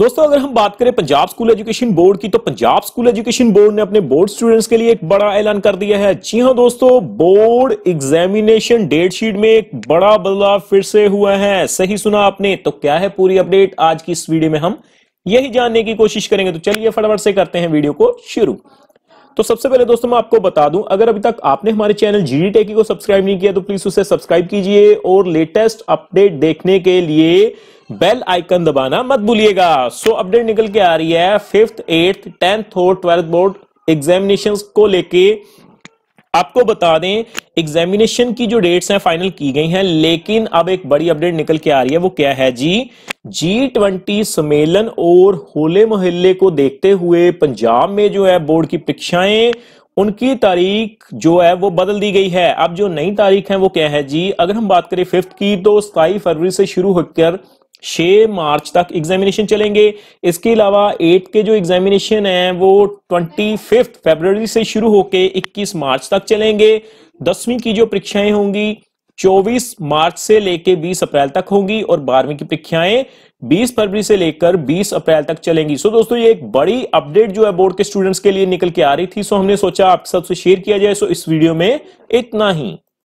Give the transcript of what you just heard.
दोस्तों अगर हम बात करें पंजाब स्कूल एजुकेशन बोर्ड की तो पंजाब स्कूल एजुकेशन बोर्ड ने अपने बोर्ड स्टूडेंट्स के लिए एक बड़ा ऐलान कर दिया है जी हाँ दोस्तों बोर्ड एग्जामिनेशन डेट शीट में एक बड़ा बदलाव फिर से हुआ है सही सुना आपने तो क्या है पूरी अपडेट आज की इस वीडियो में हम यही जानने की कोशिश करेंगे तो चलिए फटाफट से करते हैं वीडियो को शुरू तो सबसे पहले दोस्तों मैं आपको बता दूं अगर अभी तक आपने हमारे चैनल जीडी टेकी को सब्सक्राइब नहीं किया तो प्लीज उसे सब्सक्राइब कीजिए और लेटेस्ट अपडेट देखने के लिए बेल आइकन दबाना मत भूलिएगा सो अपडेट निकल के आ रही है फिफ्थ एट्थ टेंथ और ट्वेल्थ बोर्ड एग्जामिनेशन को लेके आपको बता दें एग्जामिनेशन की जो डेट्स हैं फाइनल की गई हैं लेकिन अब एक बड़ी अपडेट निकल के आ रही है वो क्या है जी जी ट्वेंटी सम्मेलन और होले मोहल्ले को देखते हुए पंजाब में जो है बोर्ड की परीक्षाएं उनकी तारीख जो है वो बदल दी गई है अब जो नई तारीख है वो क्या है जी अगर हम बात करें फिफ्थ की तो सताई फरवरी से शुरू होकर छह मार्च तक एग्जामिनेशन चलेंगे इसके अलावा एट के जो एग्जामिनेशन है वो ट्वेंटी फिफ्थ फेबररी से शुरू होके इक्कीस मार्च तक चलेंगे दसवीं की जो परीक्षाएं होंगी 24 मार्च से लेकर 20 अप्रैल तक होंगी और बारहवीं की परीक्षाएं 20 फरवरी से लेकर 20 अप्रैल तक चलेंगी सो दोस्तों ये एक बड़ी अपडेट जो है बोर्ड के स्टूडेंट्स के लिए निकल के आ रही थी सो हमने सोचा आपके साथ शेयर किया जाए सो इस वीडियो में इतना ही